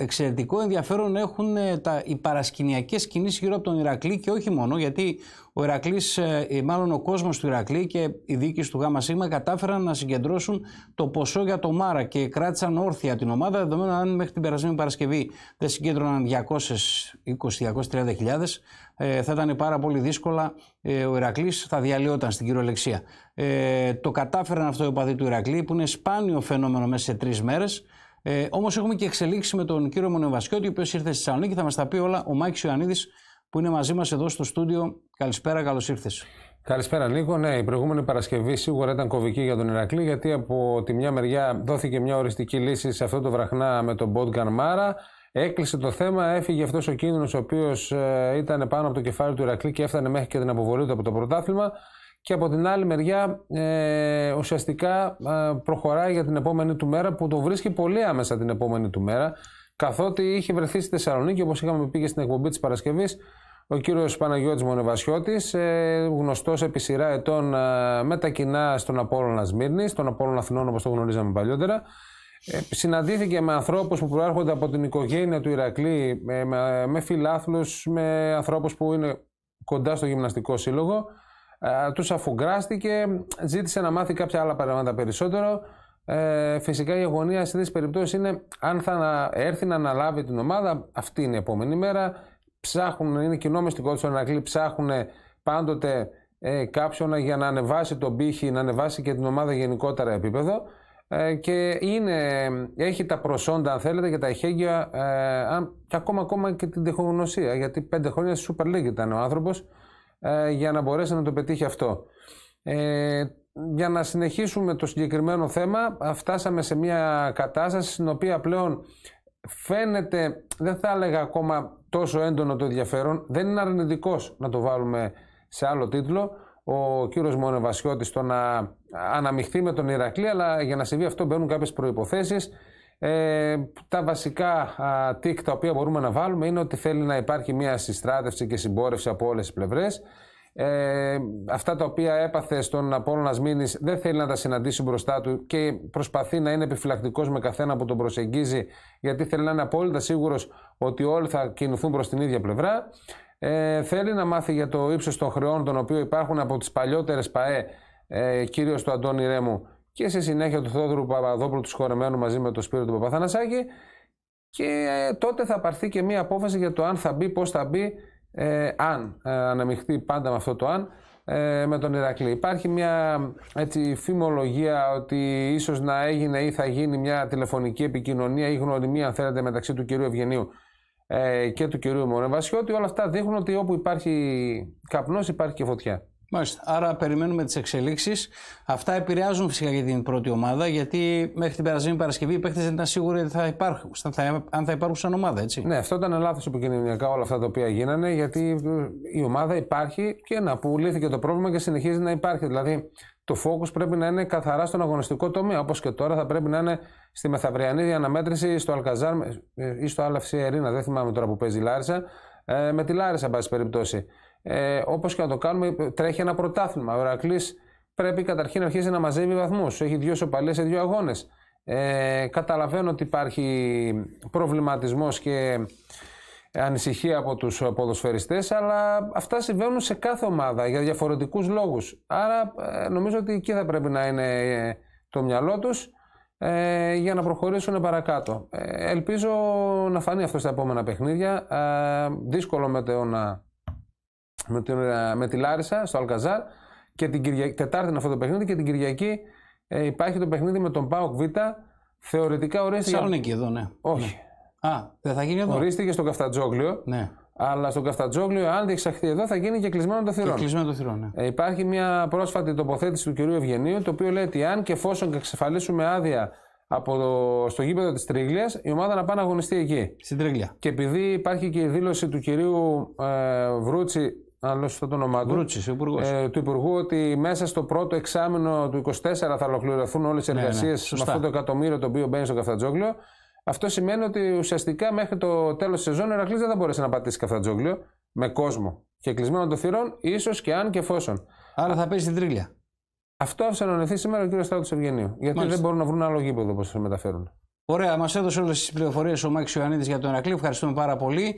εξαιρετικό ενδιαφέρον έχουν ε, τα, οι παρασκηνιακές κινήσεις γύρω από τον Ηρακλή και όχι μόνο γιατί ο Ηρακλής, ε, ε, μάλλον ο κόσμος του Ηρακλή και οι διοίκηση του ΓΣ κατάφεραν να συγκεντρώσουν το ποσό για το Μάρα και κράτησαν όρθια την ομάδα δεδομένου αν μέχρι την περασμένη Παρασκευή δεν συγκέντρωναν 220-230 χιλιάδες θα ήταν πάρα πολύ δύσκολα ο Ηρακλής θα διαλυόταν στην κυριολεξία. Ε, το κατάφεραν αυτό οι οπαδοί του Ηρακλή που είναι σπάνιο φαινόμενο μέσα σε τρεις μέρες ε, Όμως έχουμε και εξελίξει με τον κύριο Μονεβασιώτη, ο οποίος ήρθε στη Θεσσαλονίκη θα μας τα πει όλα. Ο Μάκη Ιωαννίδης που είναι μαζί μας εδώ στο στούντιο. Καλησπέρα, καλώς ήρθες. Καλησπέρα, Νίκο. Ναι, η προηγούμενη Παρασκευή σίγουρα ήταν κοβική για τον Ηρακλή, γιατί από τη μια μεριά δόθηκε μια οριστική λύση σε αυτό το βραχνά με τον Μποντ Μάρα. Έκλεισε το θέμα, έφυγε αυτός ο κίνδυνος ο οποίος ε, ήταν πάνω από το κεφάλι του Ηρακλή και έφτανε μέχρι και την αποβολή του από το πρωτάθλημα και από την άλλη μεριά ε, ουσιαστικά ε, προχωράει για την επόμενη του μέρα που το βρίσκει πολύ άμεσα την επόμενη του μέρα καθότι είχε βρεθεί στη Θεσσαλονίκη όπως είχαμε πει και στην εκπομπή της Παρασκευής ο κύριος Παναγιώτης Μονεβασιώτης, ε, γνωστός επί σειρά ετών ε, με τα κοινά στον Απόλλωνα Σμύρνη, στον Απόλλωνα Αθηνών όπως το γνωρίζαμε παλιότερα. Ε, συναντήθηκε με ανθρώπους που προέρχονται από την οικογένεια του Ηρακλή, ε, με, με φιλάθλους, με ανθρώπους που είναι κοντά στο γυμναστικό σύλλογο. Ε, τους αφουγκράστηκε, ζήτησε να μάθει κάποια άλλα πράγματα περισσότερο. Ε, φυσικά η αγωνία σε τι περιπτώσεις είναι αν θα έρθει να αναλάβει την ομάδα, αυτή είναι η επόμενη μέρα. Ψάχνουν, είναι κοινό μυστικό του Ανακλή, ψάχνουν πάντοτε ε, κάποιον για να ανεβάσει τον πύχη, να ανεβάσει και την ομάδα γενικότερα επίπεδο. Ε, και είναι, έχει τα προσόντα, αν θέλετε, και τα ηχέγγυα, ε, και ακόμα, ακόμα και την τεχνογνωσία. Γιατί πέντε χρόνια στη Super League ήταν ο άνθρωπος ε, για να μπορέσει να το πετύχει αυτό. Ε, για να συνεχίσουμε το συγκεκριμένο θέμα, φτάσαμε σε μια κατάσταση στην οποία πλέον φαίνεται, δεν θα έλεγα ακόμα τόσο έντονο το ενδιαφέρον, δεν είναι αρνητικός να το βάλουμε σε άλλο τίτλο, ο κύριος Μονεβασιώτης το να αναμειχθεί με τον Ηρακλή, αλλά για να συμβεί αυτό μπαίνουν κάποιες προϋποθέσεις, ε, τα βασικά τικ τα οποία μπορούμε να βάλουμε είναι ότι θέλει να υπάρχει μια συστράτευση και συμπόρευση από όλες τις πλευρές. Ε, αυτά τα οποία έπαθε στον Απόλλωνας Μήνης δεν θέλει να τα συναντήσει μπροστά του και προσπαθεί να είναι επιφυλακτικός με καθένα που τον προσεγγίζει, γιατί θέλει να είναι απόλυτα σίγουρος ότι όλοι θα κινηθούν προς την ίδια πλευρά. Ε, θέλει να μάθει για το ύψος των χρεών, των οποίων υπάρχουν από τις παλιότερες ΠαΕ, ε, κυρίως του Αντώνη Ρέμου, και σε συνέχεια του Θόδωρου Παπαδόπουλου του Σχορεμένου μαζί με τον Σπύρο του Παπαθανασάκη και ε, τότε θα πάρθει και μία απόφαση για το αν θα μπει, πώς θα μπει, ε, αν ε, αναμειχθεί πάντα με αυτό το αν, ε, με τον Ηρακλή. Υπάρχει μια έτσι, φημολογία ότι ίσως να έγινε ή θα γίνει μια τηλεφωνική επικοινωνία ή γνωριμία αν θέλετε μεταξύ του κυρίου Ευγενίου και του κυρίου ότι Όλα αυτά δείχνουν ότι όπου υπάρχει καπνός υπάρχει και φωτιά. Μάλιστα. Άρα περιμένουμε τις εξελίξεις. Αυτά επηρεάζουν φυσικά για την πρώτη ομάδα, γιατί μέχρι την περασμένη Παρασκευή οι παίχτε δεν ήταν σίγουροι ότι θα υπάρχουν, αν θα υπάρχουν σαν ομάδα, έτσι. Ναι, αυτό ήταν λάθος επικοινωνιακά όλα αυτά τα οποία γίνανε, γιατί ε, η ομάδα υπάρχει και να πουλήθηκε το πρόβλημα και συνεχίζει να υπάρχει. Δηλαδή, το focus πρέπει να είναι καθαρά στον αγωνιστικό τομέα, όπως και τώρα θα πρέπει να είναι στη μεθαυριανή διαναμέτρηση στο Αλκαζάρ ε, ε, ή στο Αλαφσία Ερήνα. Δεν θυμάμαι τώρα που παίζει η στο αλαφσια ερινα δεν θυμαμαι τωρα που παιζει η λαρισα με τη Λάρισα, εν περιπτώσει ε, όπως και να το κάνουμε, τρέχει ένα πρωτάθλημα. Ο Ερακλής πρέπει καταρχήν να αρχίσει να μαζεύει βαθμούς. Έχει δύο σοπαλές σε δύο αγώνες. Ε, καταλαβαίνω ότι υπάρχει προβληματισμός και ανησυχία από τους ποδοσφαιριστές, αλλά αυτά συμβαίνουν σε κάθε ομάδα για διαφορετικούς λόγους. Άρα ε, νομίζω ότι εκεί θα πρέπει να είναι ε, το μυαλό τους ε, για να προχωρήσουν παρακάτω. Ε, ελπίζω να φανεί αυτό στα επόμενα παιχνίδια. Ε, δύσκολο με το να με, την, ε, με τη Λάρισα στο Αλκαζάρ και την Τετάρτη είναι αυτό το παιχνίδι και την Κυριακή ε, υπάρχει το παιχνίδι με τον Πάοκ Β. Θεωρητικά ορίστηκε. Σαλονίκη εδώ, ναι. Όχι. Α, δεν θα γίνει εδώ. Ορίστηκε στο Καφτατζόγλιο. Ναι. Αλλά στον Καφτατζόγλιο, αν διεξαχθεί εδώ, θα γίνει και κλεισμένο το θηρόν. Και κλεισμένο το θηρόν, ναι. ε, υπάρχει μια πρόσφατη τοποθέτηση του κυρίου Ευγενίου, το οποίο λέει ότι αν και εφόσον εξασφαλίσουμε άδεια από το, στο γήπεδο της Τρίγλιας, η ομάδα να πάει να αγωνιστεί εκεί. Στην Τρίγλια. Και επειδή υπάρχει και η δήλωση του κυρίου ε, Βρούτσι άλλωστε όνομά του. Ε, του Υπουργού ότι μέσα στο πρώτο εξάμεινο του 24 θα ολοκληρωθούν όλες οι ναι, ναι, εργασίες με αυτό το εκατομμύριο το οποίο μπαίνει στο Καφτατζόγλιο. Αυτό σημαίνει ότι ουσιαστικά μέχρι το τέλος της σεζόν ο Ερακλής δεν θα μπορέσει να πατήσει Καφτατζόγλιο με κόσμο και κλεισμένο των θυρών, ίσως και αν και εφόσον. Άρα θα παίζει την τρίλια. Αυτό άφησε να ανοιχθεί σήμερα ο κ. Στράτο Ευγενείου. Γιατί δεν μπορούν να βρουν άλλο γήπεδο όπως μεταφέρουν. Ωραία, μας έδωσε όλες τις πληροφορίες ο Μάκη Ιωαννίδης για τον Ερακλή. Ευχαριστούμε πάρα πολύ.